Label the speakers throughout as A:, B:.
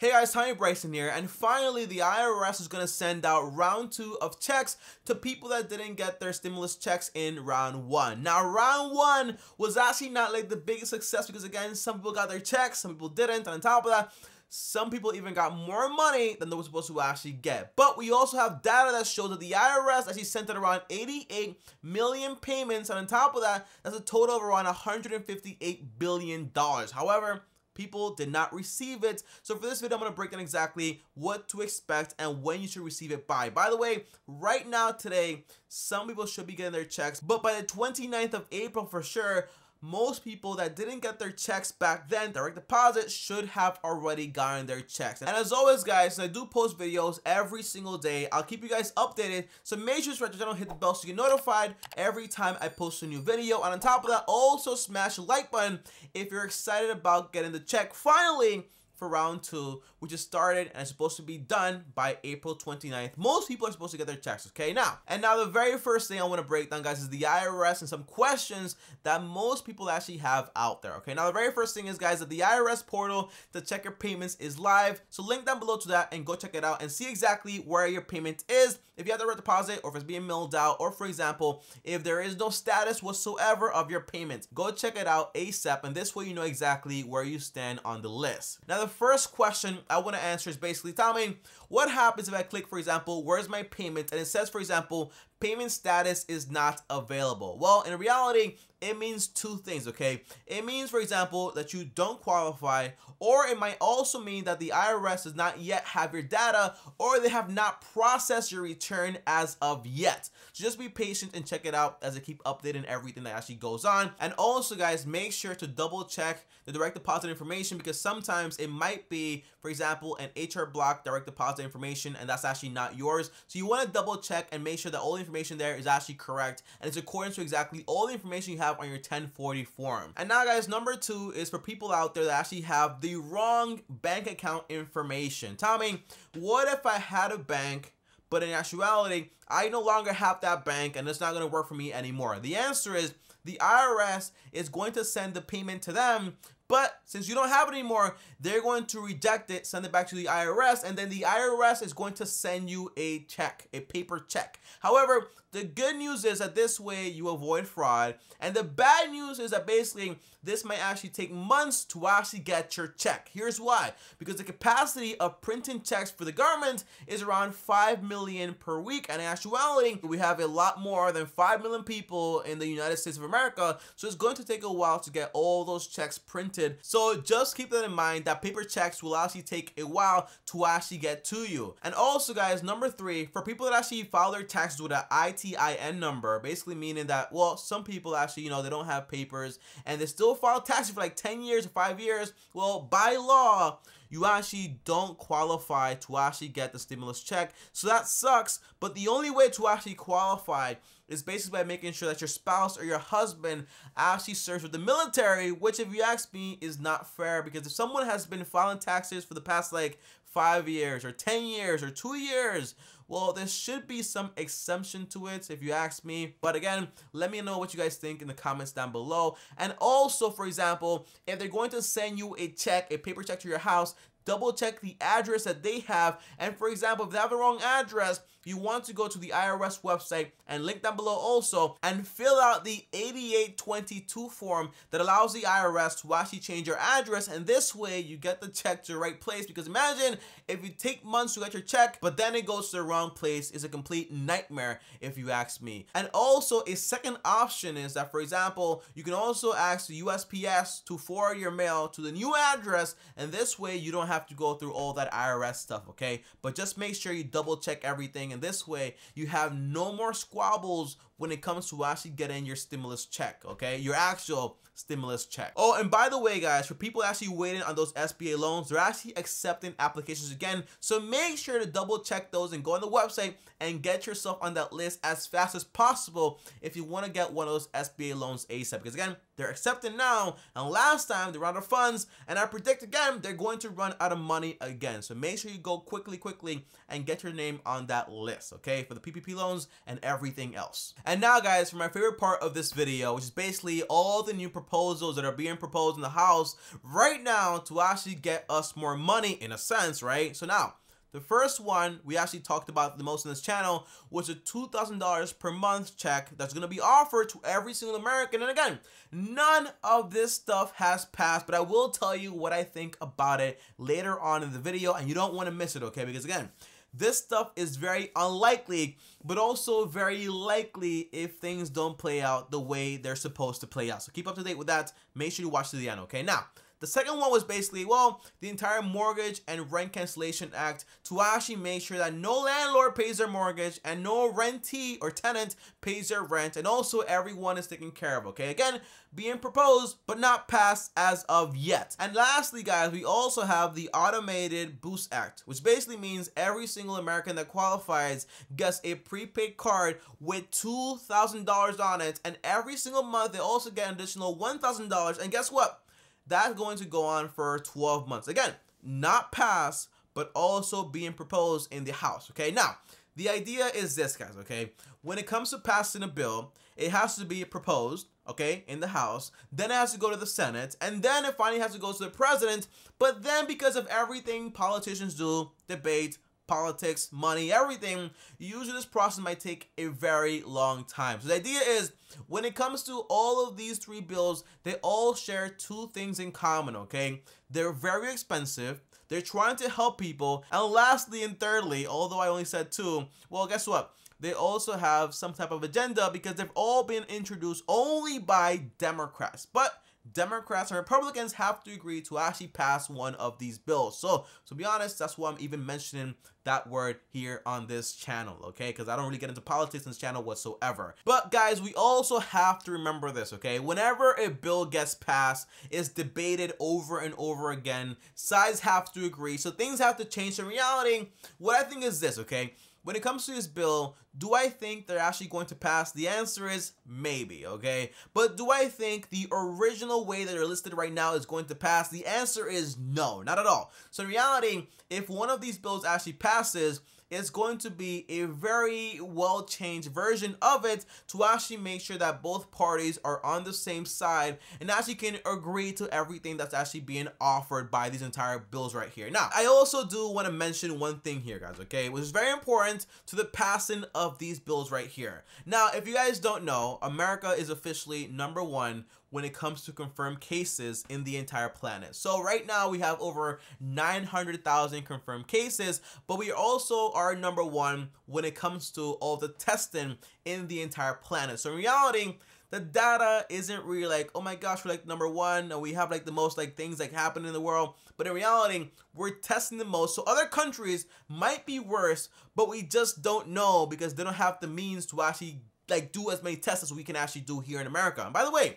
A: Hey guys, Tommy Bryson here, and finally the IRS is going to send out round 2 of checks to people that didn't get their stimulus checks in round 1. Now round 1 was actually not like the biggest success because again, some people got their checks, some people didn't, and on top of that, some people even got more money than they were supposed to actually get. But we also have data that shows that the IRS actually sent out around 88 million payments, and on top of that, that's a total of around $158 billion. However, people did not receive it. So for this video, I'm going to break down exactly what to expect and when you should receive it by. By the way, right now today, some people should be getting their checks, but by the 29th of April for sure, most people that didn't get their checks back then, direct deposit, should have already gotten their checks. And as always, guys, I do post videos every single day. I'll keep you guys updated, so make sure to subscribe to the channel, hit the bell so you get notified every time I post a new video. And on top of that, also smash the like button if you're excited about getting the check. Finally, for round two, which is started and is supposed to be done by April 29th. Most people are supposed to get their checks, okay? Now, and now the very first thing I want to break down, guys, is the IRS and some questions that most people actually have out there, okay? Now, the very first thing is, guys, that the IRS portal to check your payments is live. So link down below to that and go check it out and see exactly where your payment is. If you have red deposit or if it's being mailed out, or for example, if there is no status whatsoever of your payment, go check it out ASAP. And this way you know exactly where you stand on the list. Now, the the first question I want to answer is basically, Tommy. me what happens if I click, for example, where's my payment? And it says, for example, payment status is not available. Well, in reality, it means two things, okay? It means, for example, that you don't qualify, or it might also mean that the IRS does not yet have your data, or they have not processed your return as of yet. So just be patient and check it out as I keep updating everything that actually goes on. And also, guys, make sure to double check the direct deposit information because sometimes it might be, for example, an HR block direct deposit information, and that's actually not yours. So you want to double check and make sure that all the information there is actually correct and it's according to exactly all the information you have on your 1040 form. And now guys, number two is for people out there that actually have the wrong bank account information. Tommy, what if I had a bank but in actuality, I no longer have that bank and it's not going to work for me anymore? The answer is the IRS is going to send the payment to them, but since you don't have it anymore, they're going to reject it, send it back to the IRS, and then the IRS is going to send you a check, a paper check. However, the good news is that this way you avoid fraud, and the bad news is that basically this might actually take months to actually get your check. Here's why because the capacity of printing checks for the government is around 5 million per week, and in actuality, we have a lot more than 5 million people in the United States of America, so it's going to take a while to get all those checks printed printed. So just keep that in mind that paper checks will actually take a while to actually get to you. And also guys, number three, for people that actually file their taxes with an ITIN number, basically meaning that, well, some people actually, you know, they don't have papers and they still file taxes for like 10 years or five years. Well, by law, you actually don't qualify to actually get the stimulus check. So that sucks, but the only way to actually qualify is basically by making sure that your spouse or your husband actually serves with the military, which if you ask me is not fair because if someone has been filing taxes for the past like five years or 10 years or two years, well, there should be some exemption to it if you ask me. But again, let me know what you guys think in the comments down below. And also, for example, if they're going to send you a check, a paper check to your house, double check the address that they have. And for example, if they have the wrong address, you want to go to the IRS website and link down below also and fill out the 8822 form that allows the IRS to actually change your address. And this way you get the check to the right place. Because imagine if you take months to get your check, but then it goes to the wrong wrong place is a complete nightmare if you ask me. And also a second option is that for example, you can also ask the USPS to forward your mail to the new address and this way you don't have to go through all that IRS stuff, okay? But just make sure you double check everything and this way you have no more squabbles when it comes to actually getting your stimulus check, okay? Your actual stimulus check. Oh, and by the way, guys, for people actually waiting on those SBA loans, they're actually accepting applications again. So make sure to double check those and go on the the website and get yourself on that list as fast as possible if you want to get one of those SBA loans ASAP. Because again, they're accepted now, and last time they ran out of funds, and I predict again they're going to run out of money again. So make sure you go quickly, quickly, and get your name on that list, okay, for the PPP loans and everything else. And now, guys, for my favorite part of this video, which is basically all the new proposals that are being proposed in the House right now to actually get us more money in a sense, right? So now, the first one we actually talked about the most in this channel was a $2,000 per month check that's going to be offered to every single American. And again, none of this stuff has passed, but I will tell you what I think about it later on in the video and you don't want to miss it, okay? Because again, this stuff is very unlikely, but also very likely if things don't play out the way they're supposed to play out. So keep up to date with that. Make sure you watch to the end, okay? Now, the second one was basically, well, the entire Mortgage and Rent Cancellation Act to actually make sure that no landlord pays their mortgage and no rentee or tenant pays their rent, and also everyone is taken care of, okay? Again, being proposed but not passed as of yet. And lastly, guys, we also have the Automated Boost Act, which basically means every single American that qualifies gets a prepaid card with $2,000 on it, and every single month they also get an additional $1,000. And guess what? That's going to go on for 12 months. Again, not passed, but also being proposed in the House, okay? Now, the idea is this, guys, okay? When it comes to passing a bill, it has to be proposed, okay, in the House, then it has to go to the Senate, and then it finally has to go to the President, but then because of everything politicians do, debate, politics, money, everything, usually this process might take a very long time. So the idea is when it comes to all of these three bills, they all share two things in common, okay? They're very expensive, they're trying to help people, and lastly and thirdly, although I only said two, well, guess what? They also have some type of agenda because they've all been introduced only by Democrats. But Democrats and Republicans have to agree to actually pass one of these bills. So, to be honest, that's why I'm even mentioning that word here on this channel, okay? Because I don't really get into politics in this channel whatsoever. But guys, we also have to remember this, okay? Whenever a bill gets passed, it's debated over and over again. Sides have to agree, so things have to change. In reality, what I think is this, okay? when it comes to this bill, do I think they're actually going to pass? The answer is maybe, okay? But do I think the original way that they're listed right now is going to pass? The answer is no, not at all. So in reality, if one of these bills actually passes, is going to be a very well changed version of it to actually make sure that both parties are on the same side and actually can agree to everything that's actually being offered by these entire bills right here. Now, I also do want to mention one thing here, guys, okay, which is very important to the passing of these bills right here. Now, if you guys don't know, America is officially number one when it comes to confirmed cases in the entire planet. So right now we have over 900,000 confirmed cases, but we also are number one when it comes to all the testing in the entire planet. So in reality, the data isn't really like, oh my gosh, we're like number one, and we have like the most like things like happen in the world. But in reality, we're testing the most. So other countries might be worse, but we just don't know because they don't have the means to actually like do as many tests as we can actually do here in America. And by the way,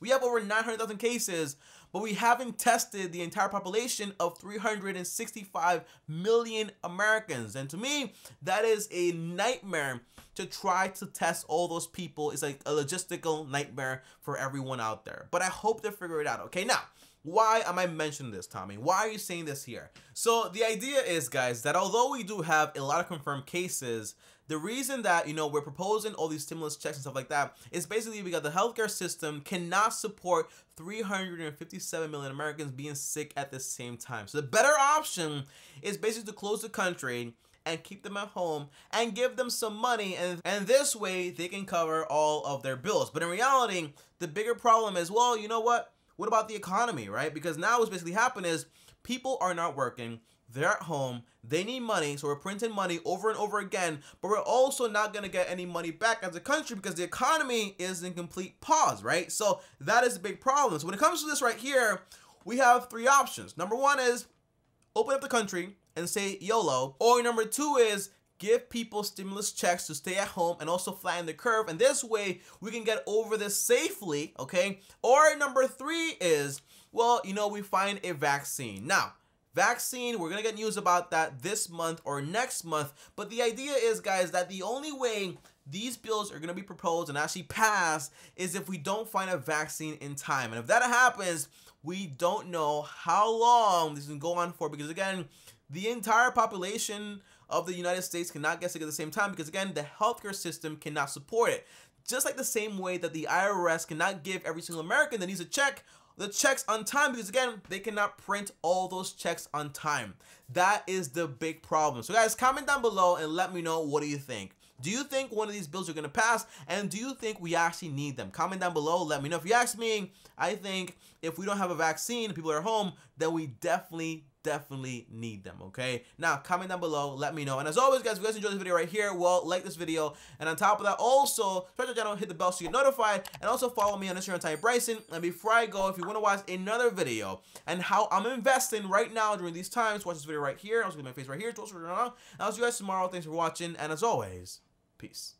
A: we have over 900,000 cases, but we haven't tested the entire population of 365 million Americans. And to me, that is a nightmare to try to test all those people. It's like a logistical nightmare for everyone out there. But I hope they figure it out. Okay, now, why am I mentioning this, Tommy? Why are you saying this here? So the idea is, guys, that although we do have a lot of confirmed cases, the reason that, you know, we're proposing all these stimulus checks and stuff like that is basically because the healthcare system cannot support 357 million Americans being sick at the same time. So the better option is basically to close the country and keep them at home and give them some money and, and this way they can cover all of their bills. But in reality, the bigger problem is, well, you know what? What about the economy, right? Because now what's basically happening is people are not working. They're at home. They need money, so we're printing money over and over again, but we're also not going to get any money back as a country because the economy is in complete pause, right? So that is a big problem. So when it comes to this right here, we have three options. Number one is open up the country and say YOLO, or number two is give people stimulus checks to stay at home and also flatten the curve. And this way we can get over this safely, okay? Or number three is, well, you know, we find a vaccine. Now, vaccine. We're gonna get news about that this month or next month. But the idea is, guys, that the only way these bills are going to be proposed and actually passed is if we don't find a vaccine in time. And if that happens, we don't know how long this can go on for because, again, the entire population of the United States cannot get sick at the same time because, again, the healthcare system cannot support it. Just like the same way that the IRS cannot give every single American that needs a check the checks on time because again, they cannot print all those checks on time. That is the big problem. So guys, comment down below and let me know what do you think. Do you think one of these bills are going to pass? And do you think we actually need them? Comment down below. Let me know. If you ask me, I think if we don't have a vaccine people are home, then we definitely definitely need them, okay? Now, comment down below, let me know. And as always, guys, if you guys enjoyed this video right here, well, like this video. And on top of that, also, subscribe to the channel, hit the bell so you get notified, and also follow me on Instagram, Ty Bryson. And before I go, if you want to watch another video and how I'm investing right now during these times, watch this video right here. I'll just my face right here. I'll see you guys tomorrow. Thanks for watching, and as always, peace.